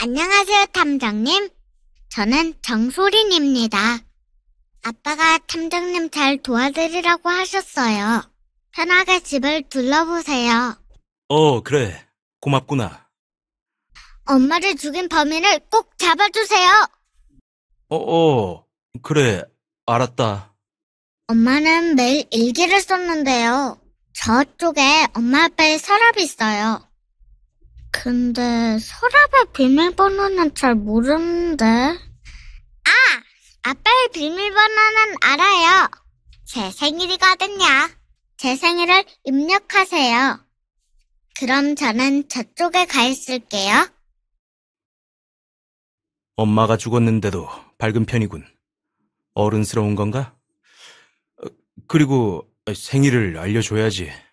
안녕하세요, 탐정님. 저는 정소린입니다. 아빠가 탐정님 잘 도와드리라고 하셨어요. 편하게 집을 둘러보세요. 어, 그래. 고맙구나. 엄마를 죽인 범인을 꼭 잡아주세요. 어, 어, 그래. 알았다. 엄마는 매일 일기를 썼는데요. 저쪽에 엄마 아빠의 서랍이 있어요. 근데 서랍의 비밀번호는 잘 모르는데. 아! 아빠의 비밀번호는 알아요. 제 생일이거든요. 제 생일을 입력하세요. 그럼 저는 저쪽에 가 있을게요. 엄마가 죽었는데도 밝은 편이군. 어른스러운 건가? 어, 그리고 생일을 알려줘야지.